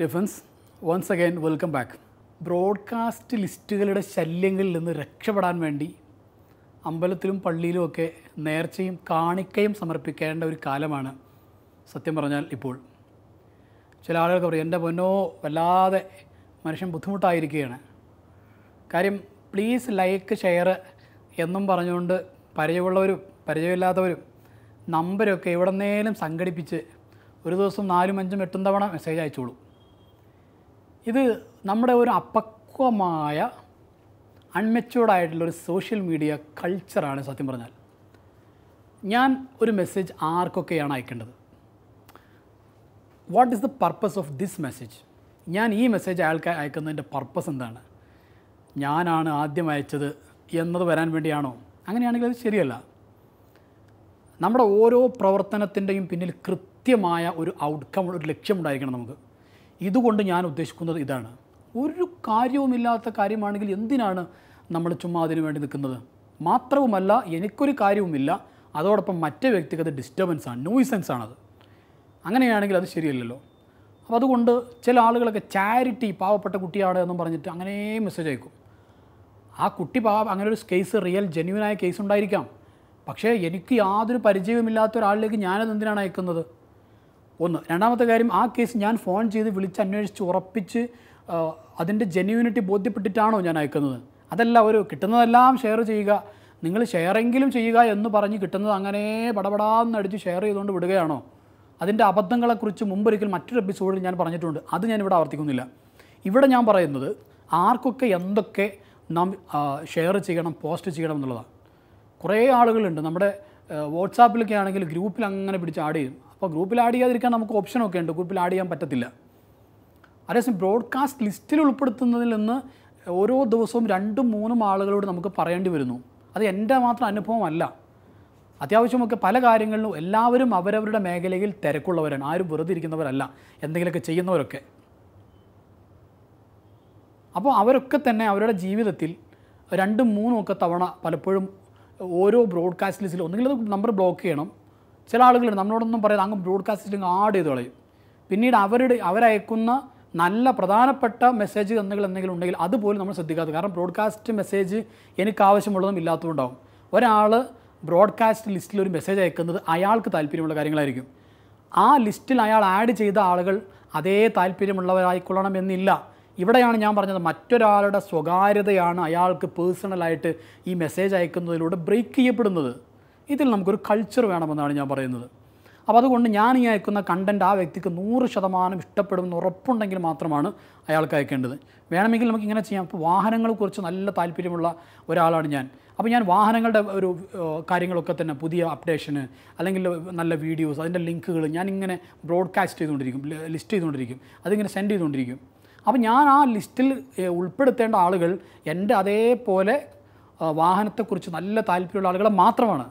defence once again welcome back broadcast ലിസ്റ്റുകളുടെ ശല്യങ്ങളിൽ നിന്ന് രക്ഷപ്പെടാൻ വേണ്ടി അമ്പലത്തിലും പള്ളിയിലുമൊക്കെ നേർച്ചയും കാണിക്കയും സമർപ്പിക്കേണ്ട ഒരു കാലമാണ് സത്യം പറഞ്ഞാൽ ഇപ്പോൾ ചില ആളുകൾക്ക് പറയും എൻ്റെ പൊന്നോ വല്ലാതെ മനുഷ്യൻ ബുദ്ധിമുട്ടായിരിക്കുകയാണ് കാര്യം പ്ലീസ് ലൈക്ക് ഷെയർ എന്നും പറഞ്ഞുകൊണ്ട് പരിചയമുള്ളവരും പരിചയമില്ലാത്തവരും നമ്പരൊക്കെ എവിടെന്നേലും സംഘടിപ്പിച്ച് ഒരു ദിവസം നാലും അഞ്ചും എട്ടും തവണ മെസ്സേജ് അയച്ചോളൂ ഇത് നമ്മുടെ ഒരു അപക്വമായ ഒരു സോഷ്യൽ മീഡിയ കൾച്ചറാണ് സത്യം പറഞ്ഞാൽ ഞാൻ ഒരു മെസ്സേജ് ആർക്കൊക്കെയാണ് അയക്കേണ്ടത് what is the purpose of this message ഞാൻ ഈ മെസ്സേജ് അയാൾക്ക് അയക്കുന്നതിൻ്റെ പർപ്പസ് എന്താണ് ഞാനാണ് ആദ്യം അയച്ചത് എന്നത് വരാൻ വേണ്ടിയാണോ അങ്ങനെയാണെങ്കിൽ അത് ശരിയല്ല നമ്മുടെ ഓരോ പ്രവർത്തനത്തിൻ്റെയും പിന്നിൽ കൃത്യമായ ഒരു ഔട്ട്കം ഒരു ലക്ഷ്യമുണ്ടായിരിക്കണം നമുക്ക് ഇതുകൊണ്ട് ഞാൻ ഉദ്ദേശിക്കുന്നത് ഇതാണ് ഒരു കാര്യവുമില്ലാത്ത കാര്യമാണെങ്കിൽ എന്തിനാണ് നമ്മൾ ചുമ്മാ അതിനു വേണ്ടി നിൽക്കുന്നത് മാത്രവുമല്ല എനിക്കൊരു കാര്യവുമില്ല അതോടൊപ്പം മറ്റേ വ്യക്തിക്ക് അത് ഡിസ്റ്റർബൻസാണ് നോയ്സൻസ് ആണത് അങ്ങനെയാണെങ്കിൽ അത് ശരിയല്ലല്ലോ അപ്പോൾ അതുകൊണ്ട് ചില ആളുകളൊക്കെ ചാരിറ്റി പാവപ്പെട്ട കുട്ടിയാണ് എന്നും പറഞ്ഞിട്ട് അങ്ങനെ മെസ്സേജ് അയക്കും ആ കുട്ടി പാവ അങ്ങനെ ഒരു കേസ് റിയൽ ജെന്യൂനായ കേസ് ഉണ്ടായിരിക്കാം പക്ഷേ എനിക്ക് യാതൊരു പരിചയവുമില്ലാത്ത ഒരാളിലേക്ക് ഞാനത് എന്തിനാണ് അയക്കുന്നത് ഒന്ന് രണ്ടാമത്തെ കാര്യം ആ കേസ് ഞാൻ ഫോൺ ചെയ്ത് വിളിച്ച് അന്വേഷിച്ച് ഉറപ്പിച്ച് അതിൻ്റെ ജെന്യൂനിറ്റി ബോധ്യപ്പെട്ടിട്ടാണോ ഞാൻ അയക്കുന്നത് അതല്ല ഒരു കിട്ടുന്നതെല്ലാം ഷെയർ ചെയ്യുക നിങ്ങൾ ഷെയറെങ്കിലും ചെയ്യുക എന്ന് പറഞ്ഞ് കിട്ടുന്നത് അങ്ങനെ പടപടാന്ന് അടിച്ച് ഷെയർ ചെയ്തുകൊണ്ട് വിടുകയാണോ അതിൻ്റെ അബദ്ധങ്ങളെക്കുറിച്ച് മുമ്പൊരിക്കൽ മറ്റൊരു എപ്പിസോഡിൽ ഞാൻ പറഞ്ഞിട്ടുണ്ട് അത് ഞാൻ ഇവിടെ ആവർത്തിക്കുന്നില്ല ഇവിടെ ഞാൻ പറയുന്നത് ആർക്കൊക്കെ എന്തൊക്കെ നാം ഷെയർ ചെയ്യണം പോസ്റ്റ് ചെയ്യണം എന്നുള്ളതാണ് കുറേ ആളുകളുണ്ട് നമ്മുടെ വാട്സാപ്പിലൊക്കെ ആണെങ്കിൽ ഗ്രൂപ്പിൽ അങ്ങനെ പിടിച്ച് ആഡ് ചെയ്യും അപ്പോൾ ഗ്രൂപ്പിൽ ആഡ് ചെയ്യാതിരിക്കാൻ നമുക്ക് ഓപ്ഷനൊക്കെ ഉണ്ട് ഗ്രൂപ്പിൽ ആഡ് ചെയ്യാൻ പറ്റത്തില്ല അതേസമയം ബ്രോഡ്കാസ്റ്റ് ലിസ്റ്റിൽ ഉൾപ്പെടുത്തുന്നതിൽ നിന്ന് ഓരോ ദിവസവും രണ്ടും മൂന്നും ആളുകളോട് നമുക്ക് പറയേണ്ടി വരുന്നു അത് എൻ്റെ മാത്രം അനുഭവമല്ല അത്യാവശ്യമൊക്കെ പല കാര്യങ്ങളിലും എല്ലാവരും അവരവരുടെ മേഖലയിൽ തിരക്കുള്ളവരാണ് ആരും വെറുതെ ഇരിക്കുന്നവരല്ല എന്തെങ്കിലുമൊക്കെ ചെയ്യുന്നവരൊക്കെ അപ്പോൾ അവരൊക്കെ തന്നെ അവരുടെ ജീവിതത്തിൽ രണ്ടും മൂന്നും ഒക്കെ തവണ പലപ്പോഴും ഓരോ ബ്രോഡ്കാസ്റ്റ് ലിസ്റ്റിൽ ഒന്നുകിൽ നമ്പർ ബ്ലോക്ക് ചെയ്യണം ചില ആളുകൾ നമ്മളോടൊന്നും പറയാതെ അങ്ങ് ബ്രോഡ്കാസ്റ്റിംഗ് ആഡ് ചെയ്ത് കളയും പിന്നീട് അവരുടെ അവരയക്കുന്ന നല്ല പ്രധാനപ്പെട്ട മെസ്സേജ് എന്തെങ്കിലും എന്തെങ്കിലും ഉണ്ടെങ്കിൽ അതുപോലും നമ്മൾ ശ്രദ്ധിക്കാത്തത് കാരണം ബ്രോഡ്കാസ്റ്റ് മെസ്സേജ് എനിക്ക് ആവശ്യമുള്ളതും ഇല്ലാത്തതുകൊണ്ടാവും ഒരാൾ ബ്രോഡ്കാസ്റ്റ് ലിസ്റ്റിൽ ഒരു മെസ്സേജ് അയക്കുന്നത് അയാൾക്ക് താല്പര്യമുള്ള കാര്യങ്ങളായിരിക്കും ആ ലിസ്റ്റിൽ അയാൾ ആഡ് ചെയ്ത ആളുകൾ അതേ താല്പര്യമുള്ളവരായിക്കൊള്ളണം എന്നില്ല ഇവിടെയാണ് ഞാൻ പറഞ്ഞത് മറ്റൊരാളുടെ സ്വകാര്യതയാണ് അയാൾക്ക് പേഴ്സണലായിട്ട് ഈ മെസ്സേജ് അയക്കുന്നതിലൂടെ ബ്രേക്ക് ചെയ്യപ്പെടുന്നത് ഇതിൽ നമുക്കൊരു കൾച്ചർ വേണമെന്നാണ് ഞാൻ പറയുന്നത് അപ്പോൾ അതുകൊണ്ട് ഞാൻ ഈ അയക്കുന്ന കണ്ടൻറ്റ് ആ വ്യക്തിക്ക് നൂറ് ശതമാനം ഇഷ്ടപ്പെടുമെന്ന് ഉറപ്പുണ്ടെങ്കിൽ മാത്രമാണ് അയാൾക്ക് അയക്കേണ്ടത് വേണമെങ്കിൽ നമുക്ക് ഇങ്ങനെ ചെയ്യാം ഇപ്പോൾ വാഹനങ്ങളെക്കുറിച്ച് നല്ല താല്പര്യമുള്ള ഒരാളാണ് ഞാൻ അപ്പോൾ ഞാൻ വാഹനങ്ങളുടെ ഒരു കാര്യങ്ങളൊക്കെ തന്നെ പുതിയ അപ്ഡേഷന് അല്ലെങ്കിൽ നല്ല വീഡിയോസ് അതിൻ്റെ ലിങ്കുകൾ ഞാനിങ്ങനെ ബ്രോഡ്കാസ്റ്റ് ചെയ്തുകൊണ്ടിരിക്കും ലിസ്റ്റ് ചെയ്തുകൊണ്ടിരിക്കും അതിങ്ങനെ സെൻഡ് ചെയ്തുകൊണ്ടിരിക്കും അപ്പോൾ ഞാൻ ആ ലിസ്റ്റിൽ ഉൾപ്പെടുത്തേണ്ട ആളുകൾ എൻ്റെ അതേപോലെ വാഹനത്തെക്കുറിച്ച് നല്ല താല്പര്യമുള്ള ആളുകളെ മാത്രമാണ്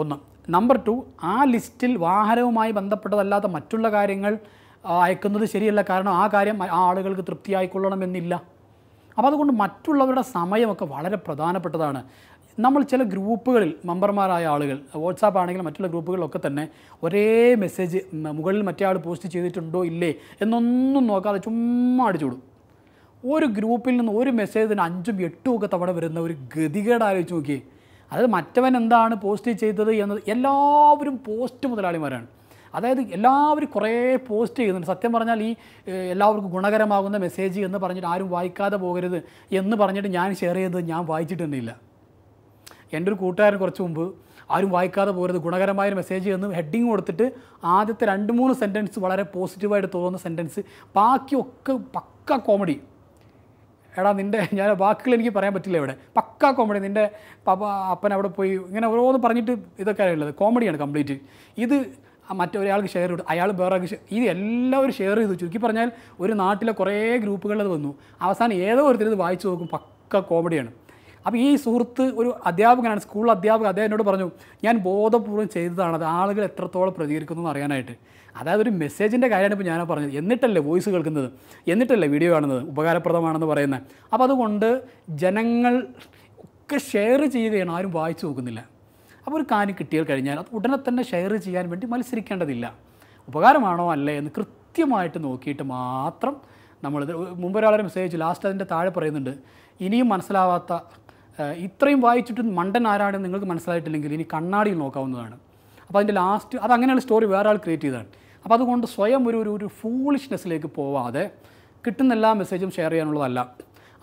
ഒന്ന് നമ്പർ ടു ആ ലിസ്റ്റിൽ വാഹനവുമായി ബന്ധപ്പെട്ടതല്ലാത്ത മറ്റുള്ള കാര്യങ്ങൾ അയക്കുന്നത് ശരിയല്ല കാരണം ആ കാര്യം ആ ആളുകൾക്ക് തൃപ്തിയായിക്കൊള്ളണമെന്നില്ല അപ്പോൾ അതുകൊണ്ട് മറ്റുള്ളവരുടെ സമയമൊക്കെ വളരെ പ്രധാനപ്പെട്ടതാണ് നമ്മൾ ചില ഗ്രൂപ്പുകളിൽ മെമ്പർമാരായ ആളുകൾ വാട്സാപ്പ് ആണെങ്കിലും മറ്റുള്ള ഗ്രൂപ്പുകളിലൊക്കെ തന്നെ ഒരേ മെസ്സേജ് മുകളിൽ മറ്റേ ആൾ പോസ്റ്റ് ചെയ്തിട്ടുണ്ടോ ഇല്ലേ എന്നൊന്നും നോക്കാതെ ചുമ്മാ അടിച്ചുവിടും ഒരു ഗ്രൂപ്പിൽ നിന്ന് ഒരു മെസ്സേജിന് അഞ്ചും എട്ടും ഒക്കെ തവണ വരുന്ന ഒരു ഗതികേട് ആലോചിച്ച് നോക്കിയേ അതായത് മറ്റവൻ എന്താണ് പോസ്റ്റ് ചെയ്തത് എന്നത് എല്ലാവരും പോസ്റ്റ് മുതലാളിമാരാണ് അതായത് എല്ലാവരും കുറേ പോസ്റ്റ് ചെയ്യുന്നുണ്ട് സത്യം പറഞ്ഞാൽ ഈ എല്ലാവർക്കും ഗുണകരമാകുന്ന മെസ്സേജ് എന്ന് പറഞ്ഞിട്ട് ആരും വായിക്കാതെ പോകരുത് എന്ന് പറഞ്ഞിട്ട് ഞാൻ ഷെയർ ചെയ്തത് ഞാൻ വായിച്ചിട്ടുണ്ടെന്നില്ല എൻ്റെ ഒരു കൂട്ടുകാരൻ കുറച്ച് മുമ്പ് ആരും വായിക്കാതെ പോകരുത് ഒരു മെസ്സേജ് എന്ന് ഹെഡിങ് കൊടുത്തിട്ട് ആദ്യത്തെ രണ്ട് മൂന്ന് സെൻറ്റൻസ് വളരെ പോസിറ്റീവായിട്ട് തോന്നുന്ന സെൻറ്റൻസ് ബാക്കിയൊക്കെ പക്ക കോമഡി എടാ നിൻ്റെ ഞാൻ വാക്കുകൾ എനിക്ക് പറയാൻ പറ്റില്ല ഇവിടെ പക്ക കോമഡി നിൻ്റെ പപ്പ അപ്പൻ അവിടെ പോയി ഇങ്ങനെ ഓരോന്ന് പറഞ്ഞിട്ട് ഇതൊക്കെ ഉള്ളത് കോമഡിയാണ് കംപ്ലീറ്റ് ഇത് മറ്റൊരാൾക്ക് ഷെയർ ഇടും അയാൾ വേറെ ഇത് എല്ലാവരും ഷെയർ ചെയ്തു ചുരുക്കി പറഞ്ഞാൽ ഒരു നാട്ടിലെ കുറേ ഗ്രൂപ്പുകളിൽ വന്നു അവസാനം ഏതോ ഒരുത്തരിത് വായിച്ചു നോക്കും പക്ക കോമഡിയാണ് അപ്പോൾ ഈ സുഹൃത്ത് ഒരു അധ്യാപകനാണ് സ്കൂൾ അധ്യാപകൻ അദ്ദേഹം എന്നോട് പറഞ്ഞു ഞാൻ ബോധപൂർവ്വം ചെയ്തതാണ് അത് ആളുകൾ എത്രത്തോളം പ്രതികരിക്കുന്നു എന്ന് അറിയാനായിട്ട് അതായത് ഒരു മെസ്സേജിൻ്റെ കാര്യമാണ് ഇപ്പോൾ ഞാൻ പറഞ്ഞത് എന്നിട്ടല്ലേ വോയിസ് കേൾക്കുന്നത് എന്നിട്ടല്ലേ വീഡിയോ കാണുന്നത് ഉപകാരപ്രദമാണെന്ന് പറയുന്നത് അപ്പോൾ അതുകൊണ്ട് ജനങ്ങൾ ഒക്കെ ഷെയർ ചെയ്യുകയാണ് ആരും വായിച്ചു നോക്കുന്നില്ല അപ്പോൾ ഒരു കാര്യം കിട്ടിയാൽ കഴിഞ്ഞാൽ അത് ഉടനെ തന്നെ ഷെയർ ചെയ്യാൻ വേണ്ടി മത്സരിക്കേണ്ടതില്ല ഉപകാരമാണോ അല്ലേ എന്ന് കൃത്യമായിട്ട് നോക്കിയിട്ട് മാത്രം നമ്മളിത് മുമ്പ് മെസ്സേജ് ലാസ്റ്റ് അതിൻ്റെ താഴെ പറയുന്നുണ്ട് ഇനിയും മനസ്സിലാവാത്ത ഇത്രയും വായിച്ചിട്ട് മണ്ടൻ ആരാണെന്ന് നിങ്ങൾക്ക് മനസ്സിലായിട്ടില്ലെങ്കിൽ ഇനി കണ്ണാടിയിൽ നോക്കാവുന്നതാണ് അപ്പോൾ അതിൻ്റെ ലാസ്റ്റ് അത് അങ്ങനെയുള്ള സ്റ്റോറി വേറെ ആൾ ക്രിയേറ്റ് ചെയ്താണ് അപ്പോൾ അതുകൊണ്ട് സ്വയം ഒരു ഒരു ഫൂളിഷ്നെസ്സിലേക്ക് പോവാതെ കിട്ടുന്ന എല്ലാ മെസ്സേജും ഷെയർ ചെയ്യാനുള്ളതല്ല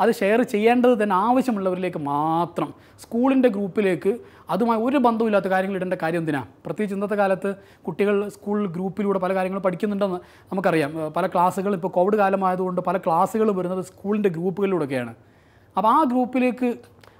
അത് ഷെയർ ചെയ്യേണ്ടത് തന്നെ ആവശ്യമുള്ളവരിലേക്ക് മാത്രം സ്കൂളിൻ്റെ ഗ്രൂപ്പിലേക്ക് അതുമായി ഒരു ബന്ധമില്ലാത്ത കാര്യങ്ങൾ ഇടേണ്ട കാര്യം എന്തിനാ പ്രത്യേകിച്ച് ഇന്നത്തെ കാലത്ത് കുട്ടികൾ സ്കൂൾ ഗ്രൂപ്പിലൂടെ പല കാര്യങ്ങളും പഠിക്കുന്നുണ്ടെന്ന് നമുക്കറിയാം പല ക്ലാസ്സുകൾ ഇപ്പോൾ കോവിഡ് കാലമായതുകൊണ്ട് പല ക്ലാസ്സുകളും വരുന്നത് സ്കൂളിൻ്റെ ഗ്രൂപ്പുകളിലൂടെയൊക്കെയാണ് അപ്പോൾ ആ ഗ്രൂപ്പിലേക്ക്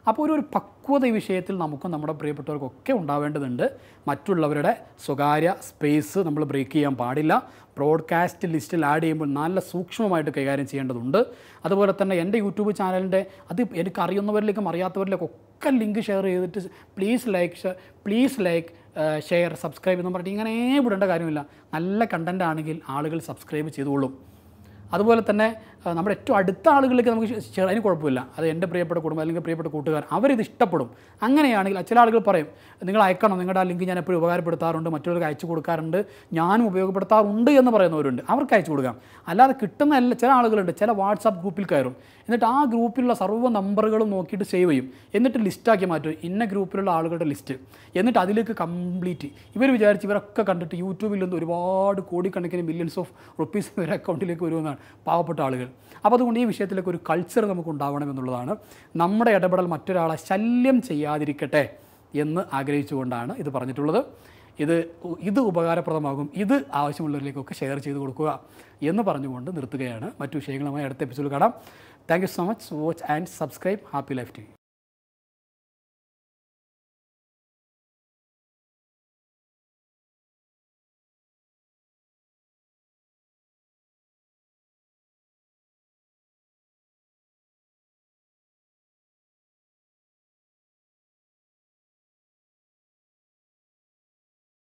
അപ്പോൾ ഒരു ഒരു പക്വത ഈ വിഷയത്തിൽ നമുക്കും നമ്മുടെ പ്രിയപ്പെട്ടവർക്കൊക്കെ ഉണ്ടാവേണ്ടതുണ്ട് മറ്റുള്ളവരുടെ സ്വകാര്യ സ്പേസ് നമ്മൾ ബ്രേക്ക് ചെയ്യാൻ പാടില്ല ബ്രോഡ്കാസ്റ്റ് ലിസ്റ്റിൽ ആഡ് ചെയ്യുമ്പോൾ നല്ല സൂക്ഷ്മമായിട്ട് കൈകാര്യം ചെയ്യേണ്ടതുണ്ട് അതുപോലെ തന്നെ എൻ്റെ യൂട്യൂബ് ചാനലിൻ്റെ അത് എനിക്ക് അറിയുന്നവരിലേക്കും അറിയാത്തവരിലേക്കും ഒക്കെ ലിങ്ക് ഷെയർ ചെയ്തിട്ട് please like please like share subscribe എന്ന് പറഞ്ഞിട്ട് ഇങ്ങനെ വിടേണ്ട കാര്യമില്ല നല്ല കണ്ടൻ്റ് ആണെങ്കിൽ ആളുകൾ സബ്സ്ക്രൈബ് ചെയ്തോളും അതുപോലെ തന്നെ നമ്മുടെ ഏറ്റവും അടുത്ത ആളുകളിലേക്ക് നമുക്ക് ഷെയർ അതിന് കുഴപ്പമില്ല അത് എൻ്റെ പ്രിയപ്പെട്ട കുടുംബം അല്ലെങ്കിൽ പ്രിയപ്പെട്ട കൂട്ടുകാർ അവരിത് ഇഷ്ടപ്പെടും അങ്ങനെയാണെങ്കിൽ ചില ആളുകൾ പറയും നിങ്ങൾ അയക്കണം നിങ്ങളുടെ ആ ലിങ്ക് ഞാൻ എപ്പോഴും ഉപകാരപ്പെടുത്താറുണ്ട് മറ്റുള്ളവർക്ക് അയച്ചു കൊടുക്കാറുണ്ട് ഞാനും ഉപയോഗപ്പെടുത്താറുണ്ട് എന്ന് പറയുന്നവരുണ്ട് അവർക്ക് അയച്ചു കൊടുക്കാം അല്ലാതെ കിട്ടുന്ന എല്ലാ ചില ആളുകളുണ്ട് ചില വാട്സാപ്പ് ഗ്രൂപ്പിൽ കയറും എന്നിട്ട് ആ ഗ്രൂപ്പിലുള്ള സർവ്വ നമ്പറുകളും നോക്കിയിട്ട് സേവ് ചെയ്യും എന്നിട്ട് ലിസ്റ്റാക്കി മാറ്റും ഇന്ന ഗ്രൂപ്പിലുള്ള ആളുകളുടെ ലിസ്റ്റ് എന്നിട്ട് അതിലേക്ക് കംപ്ലീറ്റ് ഇവർ വിചാരിച്ച് ഇവരൊക്കെ കണ്ടിട്ട് യൂട്യൂബിൽ നിന്ന് ഒരുപാട് കോടിക്കണക്കിന് മില്യൻസ് ഓഫ് റുപ്പീസ് ഇവരുടെ അക്കൗണ്ടിലേക്ക് വരുമെന്നാണ് പാവപ്പെട്ട ആളുകൾ അപ്പോൾ അതുകൊണ്ട് ഈ വിഷയത്തിലൊക്കെ ഒരു കൾച്ചർ നമുക്ക് എന്നുള്ളതാണ് നമ്മുടെ ഇടപെടൽ മറ്റൊരാളെ ശല്യം ചെയ്യാതിരിക്കട്ടെ എന്ന് ആഗ്രഹിച്ചുകൊണ്ടാണ് ഇത് പറഞ്ഞിട്ടുള്ളത് ഇത് ഇത് ഉപകാരപ്രദമാകും ഇത് ആവശ്യമുള്ളവരിലേക്കൊക്കെ ഷെയർ ചെയ്ത് കൊടുക്കുക എന്ന് പറഞ്ഞുകൊണ്ട് നിർത്തുകയാണ് മറ്റു വിഷയങ്ങളുമായി അടുത്ത എപ്പിസോഡിൽ കാണാം thank you so much watch and subscribe happy life T